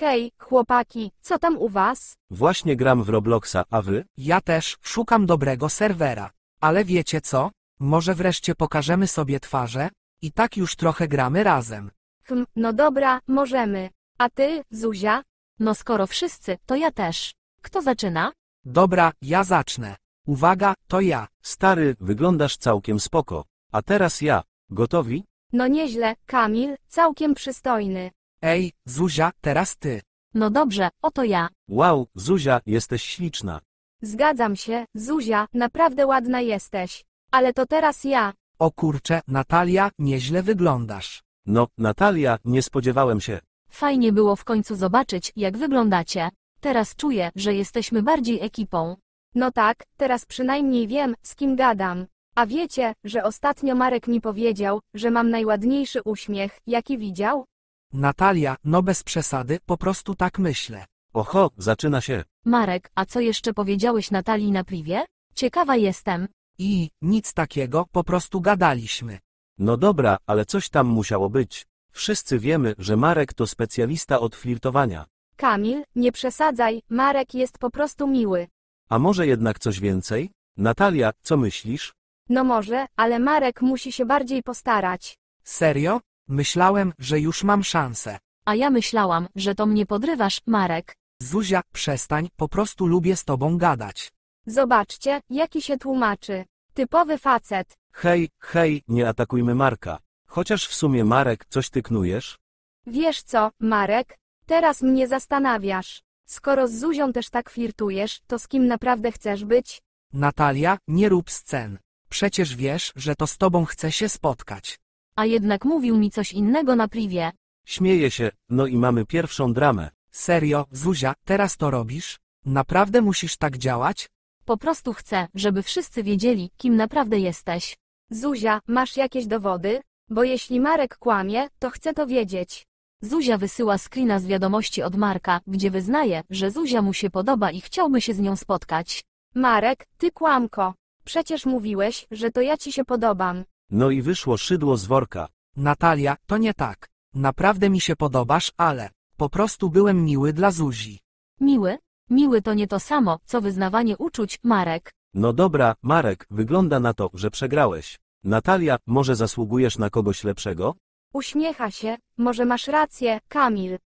Hej, chłopaki, co tam u was? Właśnie gram w Robloxa, a wy? Ja też szukam dobrego serwera. Ale wiecie co? Może wreszcie pokażemy sobie twarze? I tak już trochę gramy razem. Hm, no dobra, możemy. A ty, Zuzia? No skoro wszyscy, to ja też. Kto zaczyna? Dobra, ja zacznę. Uwaga, to ja. Stary, wyglądasz całkiem spoko. A teraz ja. Gotowi? No nieźle, Kamil, całkiem przystojny. Ej, Zuzia, teraz ty. No dobrze, oto ja. Wow, Zuzia, jesteś śliczna. Zgadzam się, Zuzia, naprawdę ładna jesteś. Ale to teraz ja. O kurcze, Natalia, nieźle wyglądasz. No, Natalia, nie spodziewałem się. Fajnie było w końcu zobaczyć, jak wyglądacie. Teraz czuję, że jesteśmy bardziej ekipą. No tak, teraz przynajmniej wiem, z kim gadam. A wiecie, że ostatnio Marek mi powiedział, że mam najładniejszy uśmiech, jaki widział? Natalia, no bez przesady, po prostu tak myślę. Oho, zaczyna się. Marek, a co jeszcze powiedziałeś Natalii na privie? Ciekawa jestem. I, nic takiego, po prostu gadaliśmy. No dobra, ale coś tam musiało być. Wszyscy wiemy, że Marek to specjalista od flirtowania. Kamil, nie przesadzaj, Marek jest po prostu miły. A może jednak coś więcej? Natalia, co myślisz? No może, ale Marek musi się bardziej postarać. Serio? Myślałem, że już mam szansę. A ja myślałam, że to mnie podrywasz, Marek. Zuzia, przestań, po prostu lubię z tobą gadać. Zobaczcie, jaki się tłumaczy. Typowy facet. Hej, hej, nie atakujmy Marka. Chociaż w sumie Marek, coś ty knujesz? Wiesz co, Marek? Teraz mnie zastanawiasz. Skoro z Zuzią też tak flirtujesz, to z kim naprawdę chcesz być? Natalia, nie rób scen. Przecież wiesz, że to z tobą chcę się spotkać. A jednak mówił mi coś innego na privie. Śmieje się, no i mamy pierwszą dramę. Serio, Zuzia, teraz to robisz? Naprawdę musisz tak działać? Po prostu chcę, żeby wszyscy wiedzieli, kim naprawdę jesteś. Zuzia, masz jakieś dowody? Bo jeśli Marek kłamie, to chcę to wiedzieć. Zuzia wysyła screena z wiadomości od Marka, gdzie wyznaje, że Zuzia mu się podoba i chciałby się z nią spotkać. Marek, ty kłamko. Przecież mówiłeś, że to ja ci się podobam. No i wyszło szydło z worka. Natalia, to nie tak. Naprawdę mi się podobasz, ale po prostu byłem miły dla Zuzi. Miły? Miły to nie to samo, co wyznawanie uczuć, Marek. No dobra, Marek, wygląda na to, że przegrałeś. Natalia, może zasługujesz na kogoś lepszego? Uśmiecha się, może masz rację, Kamil.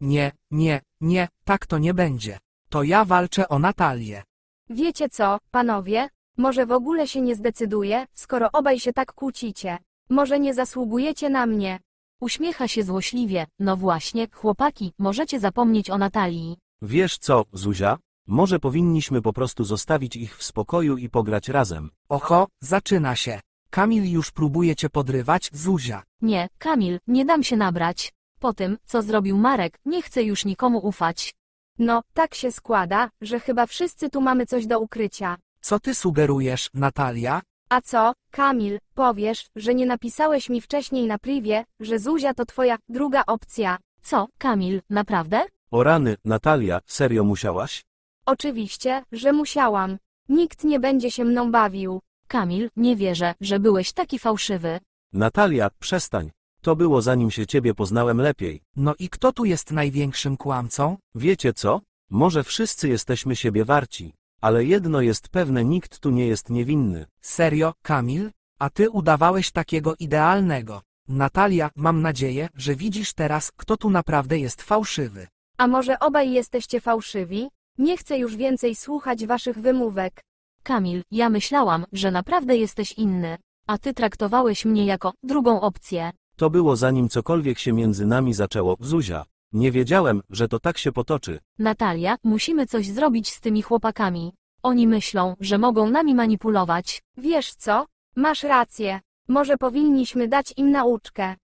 Nie, nie, nie, tak to nie będzie. To ja walczę o Natalię. Wiecie co, panowie? Może w ogóle się nie zdecyduje, skoro obaj się tak kłócicie. Może nie zasługujecie na mnie. Uśmiecha się złośliwie. No właśnie, chłopaki, możecie zapomnieć o Natalii. Wiesz co, Zuzia? Może powinniśmy po prostu zostawić ich w spokoju i pograć razem. Oho, zaczyna się. Kamil już próbuje cię podrywać, Zuzia. Nie, Kamil, nie dam się nabrać. Po tym, co zrobił Marek, nie chcę już nikomu ufać. No, tak się składa, że chyba wszyscy tu mamy coś do ukrycia. Co ty sugerujesz, Natalia? A co, Kamil, powiesz, że nie napisałeś mi wcześniej na privie, że Zuzia to twoja druga opcja. Co, Kamil, naprawdę? O rany, Natalia, serio musiałaś? Oczywiście, że musiałam. Nikt nie będzie się mną bawił. Kamil, nie wierzę, że byłeś taki fałszywy. Natalia, przestań. To było zanim się ciebie poznałem lepiej. No i kto tu jest największym kłamcą? Wiecie co? Może wszyscy jesteśmy siebie warci. Ale jedno jest pewne, nikt tu nie jest niewinny. Serio, Kamil? A ty udawałeś takiego idealnego. Natalia, mam nadzieję, że widzisz teraz, kto tu naprawdę jest fałszywy. A może obaj jesteście fałszywi? Nie chcę już więcej słuchać waszych wymówek. Kamil, ja myślałam, że naprawdę jesteś inny, a ty traktowałeś mnie jako drugą opcję. To było zanim cokolwiek się między nami zaczęło. Zuzia, nie wiedziałem, że to tak się potoczy. Natalia, musimy coś zrobić z tymi chłopakami. Oni myślą, że mogą nami manipulować. Wiesz co? Masz rację. Może powinniśmy dać im nauczkę.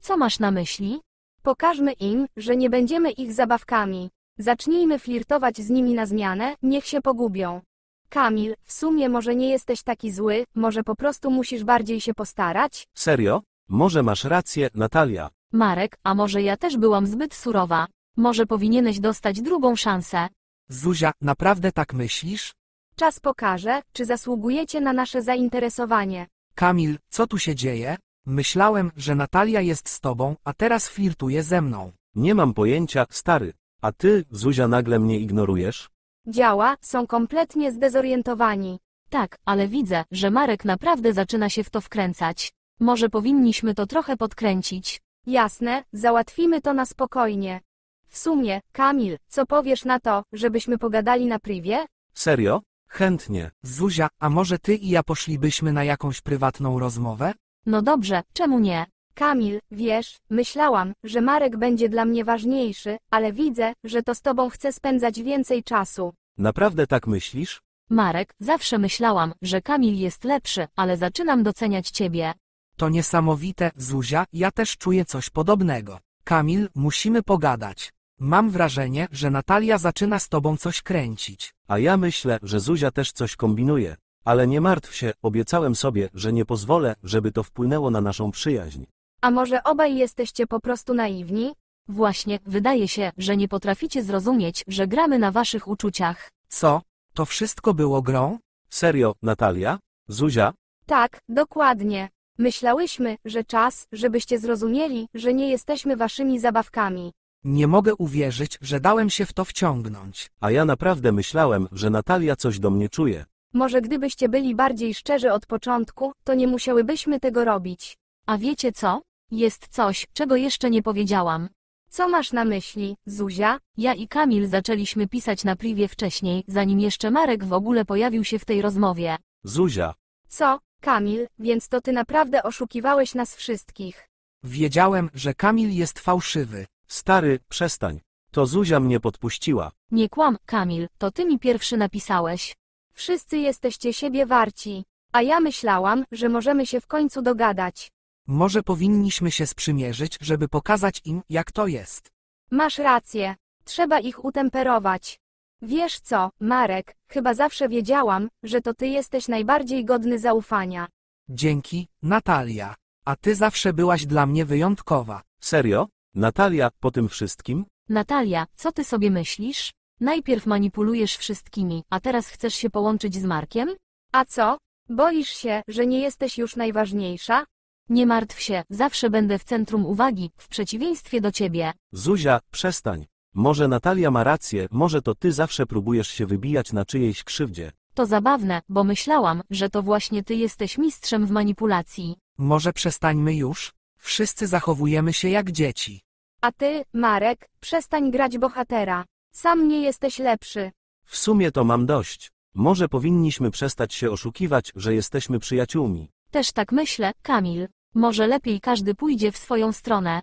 Co masz na myśli? Pokażmy im, że nie będziemy ich zabawkami. Zacznijmy flirtować z nimi na zmianę, niech się pogubią. Kamil, w sumie może nie jesteś taki zły, może po prostu musisz bardziej się postarać? Serio? Może masz rację, Natalia. Marek, a może ja też byłam zbyt surowa? Może powinieneś dostać drugą szansę? Zuzia, naprawdę tak myślisz? Czas pokaże, czy zasługujecie na nasze zainteresowanie. Kamil, co tu się dzieje? Myślałem, że Natalia jest z tobą, a teraz flirtuje ze mną. Nie mam pojęcia, stary. A ty, Zuzia, nagle mnie ignorujesz? Działa, są kompletnie zdezorientowani. Tak, ale widzę, że Marek naprawdę zaczyna się w to wkręcać. Może powinniśmy to trochę podkręcić. Jasne, załatwimy to na spokojnie. W sumie, Kamil, co powiesz na to, żebyśmy pogadali na priwie? Serio? Chętnie. Zuzia, a może ty i ja poszlibyśmy na jakąś prywatną rozmowę? No dobrze, czemu nie? Kamil, wiesz, myślałam, że Marek będzie dla mnie ważniejszy, ale widzę, że to z tobą chcę spędzać więcej czasu. Naprawdę tak myślisz? Marek, zawsze myślałam, że Kamil jest lepszy, ale zaczynam doceniać ciebie. To niesamowite, Zuzia, ja też czuję coś podobnego. Kamil, musimy pogadać. Mam wrażenie, że Natalia zaczyna z tobą coś kręcić. A ja myślę, że Zuzia też coś kombinuje. Ale nie martw się, obiecałem sobie, że nie pozwolę, żeby to wpłynęło na naszą przyjaźń. A może obaj jesteście po prostu naiwni? Właśnie, wydaje się, że nie potraficie zrozumieć, że gramy na waszych uczuciach. Co? To wszystko było grą? Serio, Natalia? Zuzia? Tak, dokładnie. Myślałyśmy, że czas, żebyście zrozumieli, że nie jesteśmy waszymi zabawkami. Nie mogę uwierzyć, że dałem się w to wciągnąć. A ja naprawdę myślałem, że Natalia coś do mnie czuje. Może gdybyście byli bardziej szczerzy od początku, to nie musiałybyśmy tego robić. A wiecie co? Jest coś, czego jeszcze nie powiedziałam. Co masz na myśli, Zuzia? Ja i Kamil zaczęliśmy pisać na privie wcześniej, zanim jeszcze Marek w ogóle pojawił się w tej rozmowie. Zuzia, Co? Kamil, więc to ty naprawdę oszukiwałeś nas wszystkich. Wiedziałem, że Kamil jest fałszywy. Stary, przestań. To Zuzia mnie podpuściła. Nie kłam, Kamil, to ty mi pierwszy napisałeś. Wszyscy jesteście siebie warci. A ja myślałam, że możemy się w końcu dogadać. Może powinniśmy się sprzymierzyć, żeby pokazać im, jak to jest. Masz rację. Trzeba ich utemperować. Wiesz co, Marek, chyba zawsze wiedziałam, że to ty jesteś najbardziej godny zaufania. Dzięki, Natalia. A ty zawsze byłaś dla mnie wyjątkowa. Serio? Natalia, po tym wszystkim? Natalia, co ty sobie myślisz? Najpierw manipulujesz wszystkimi, a teraz chcesz się połączyć z Markiem? A co? Boisz się, że nie jesteś już najważniejsza? Nie martw się, zawsze będę w centrum uwagi, w przeciwieństwie do ciebie. Zuzia, przestań. Może Natalia ma rację, może to ty zawsze próbujesz się wybijać na czyjejś krzywdzie. To zabawne, bo myślałam, że to właśnie ty jesteś mistrzem w manipulacji. Może przestańmy już? Wszyscy zachowujemy się jak dzieci. A ty, Marek, przestań grać bohatera. Sam nie jesteś lepszy. W sumie to mam dość. Może powinniśmy przestać się oszukiwać, że jesteśmy przyjaciółmi. Też tak myślę, Kamil. Może lepiej każdy pójdzie w swoją stronę.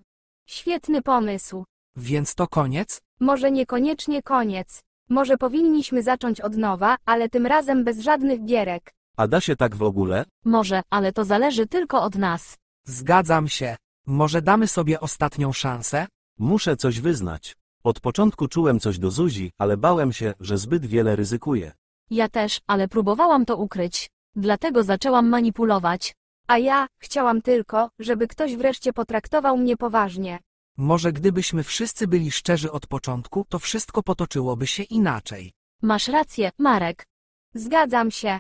Świetny pomysł. Więc to koniec? Może niekoniecznie koniec. Może powinniśmy zacząć od nowa, ale tym razem bez żadnych gierek. A da się tak w ogóle? Może, ale to zależy tylko od nas. Zgadzam się. Może damy sobie ostatnią szansę? Muszę coś wyznać. Od początku czułem coś do Zuzi, ale bałem się, że zbyt wiele ryzykuję. Ja też, ale próbowałam to ukryć. Dlatego zaczęłam manipulować. A ja chciałam tylko, żeby ktoś wreszcie potraktował mnie poważnie. Może gdybyśmy wszyscy byli szczerzy od początku, to wszystko potoczyłoby się inaczej. Masz rację, Marek. Zgadzam się.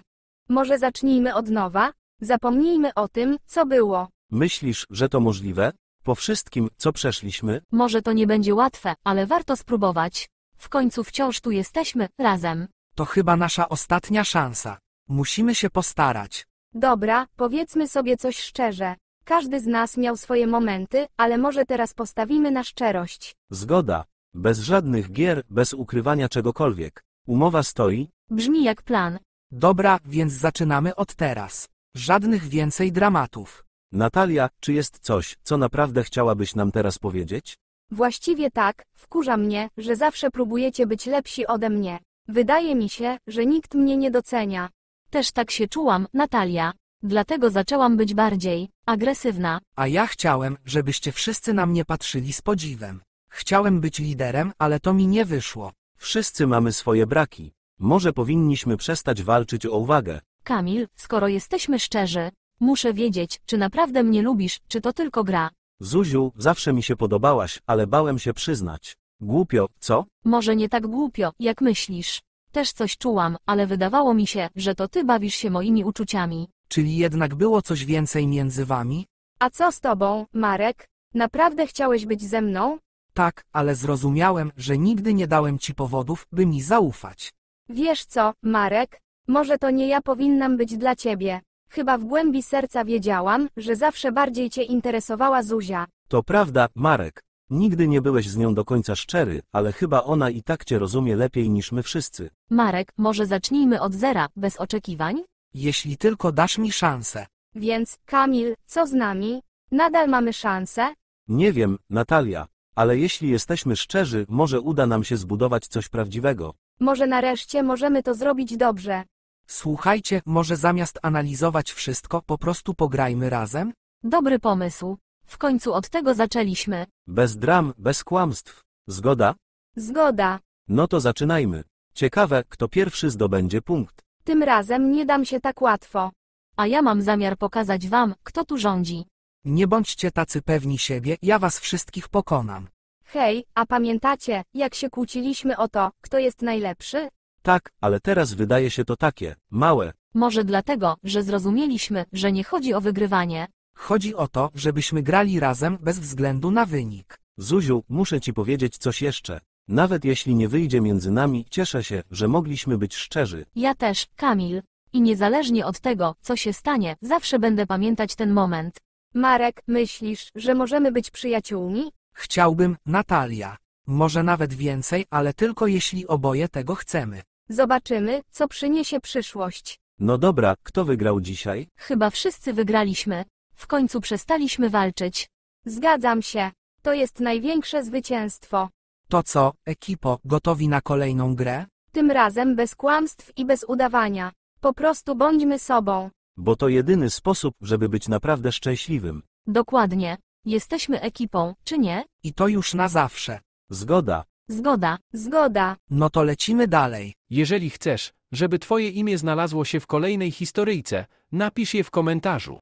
Może zacznijmy od nowa? Zapomnijmy o tym, co było. Myślisz, że to możliwe? Po wszystkim, co przeszliśmy? Może to nie będzie łatwe, ale warto spróbować. W końcu wciąż tu jesteśmy, razem. To chyba nasza ostatnia szansa. Musimy się postarać. Dobra, powiedzmy sobie coś szczerze. Każdy z nas miał swoje momenty, ale może teraz postawimy na szczerość. Zgoda. Bez żadnych gier, bez ukrywania czegokolwiek. Umowa stoi? Brzmi jak plan. Dobra, więc zaczynamy od teraz. Żadnych więcej dramatów. Natalia, czy jest coś, co naprawdę chciałabyś nam teraz powiedzieć? Właściwie tak, wkurza mnie, że zawsze próbujecie być lepsi ode mnie. Wydaje mi się, że nikt mnie nie docenia. Też tak się czułam, Natalia. Dlatego zaczęłam być bardziej agresywna. A ja chciałem, żebyście wszyscy na mnie patrzyli z podziwem. Chciałem być liderem, ale to mi nie wyszło. Wszyscy mamy swoje braki. Może powinniśmy przestać walczyć o uwagę. Kamil, skoro jesteśmy szczerzy, muszę wiedzieć, czy naprawdę mnie lubisz, czy to tylko gra. Zuziu, zawsze mi się podobałaś, ale bałem się przyznać. Głupio, co? Może nie tak głupio, jak myślisz. Też coś czułam, ale wydawało mi się, że to ty bawisz się moimi uczuciami. Czyli jednak było coś więcej między wami? A co z tobą, Marek? Naprawdę chciałeś być ze mną? Tak, ale zrozumiałem, że nigdy nie dałem ci powodów, by mi zaufać. Wiesz co, Marek? Może to nie ja powinnam być dla ciebie. Chyba w głębi serca wiedziałam, że zawsze bardziej cię interesowała Zuzia. To prawda, Marek. Nigdy nie byłeś z nią do końca szczery, ale chyba ona i tak cię rozumie lepiej niż my wszyscy. Marek, może zacznijmy od zera, bez oczekiwań? Jeśli tylko dasz mi szansę. Więc, Kamil, co z nami? Nadal mamy szansę? Nie wiem, Natalia, ale jeśli jesteśmy szczerzy, może uda nam się zbudować coś prawdziwego. Może nareszcie możemy to zrobić dobrze. Słuchajcie, może zamiast analizować wszystko, po prostu pograjmy razem? Dobry pomysł. W końcu od tego zaczęliśmy. Bez dram, bez kłamstw. Zgoda? Zgoda. No to zaczynajmy. Ciekawe, kto pierwszy zdobędzie punkt. Tym razem nie dam się tak łatwo. A ja mam zamiar pokazać wam, kto tu rządzi. Nie bądźcie tacy pewni siebie, ja was wszystkich pokonam. Hej, a pamiętacie, jak się kłóciliśmy o to, kto jest najlepszy? Tak, ale teraz wydaje się to takie, małe. Może dlatego, że zrozumieliśmy, że nie chodzi o wygrywanie. Chodzi o to, żebyśmy grali razem bez względu na wynik. Zuziu, muszę ci powiedzieć coś jeszcze. Nawet jeśli nie wyjdzie między nami, cieszę się, że mogliśmy być szczerzy. Ja też, Kamil. I niezależnie od tego, co się stanie, zawsze będę pamiętać ten moment. Marek, myślisz, że możemy być przyjaciółmi? Chciałbym, Natalia. Może nawet więcej, ale tylko jeśli oboje tego chcemy. Zobaczymy, co przyniesie przyszłość. No dobra, kto wygrał dzisiaj? Chyba wszyscy wygraliśmy. W końcu przestaliśmy walczyć. Zgadzam się. To jest największe zwycięstwo. To co, ekipo, gotowi na kolejną grę? Tym razem bez kłamstw i bez udawania. Po prostu bądźmy sobą. Bo to jedyny sposób, żeby być naprawdę szczęśliwym. Dokładnie. Jesteśmy ekipą, czy nie? I to już na zawsze. Zgoda. Zgoda. Zgoda. No to lecimy dalej. Jeżeli chcesz, żeby Twoje imię znalazło się w kolejnej historyjce, napisz je w komentarzu.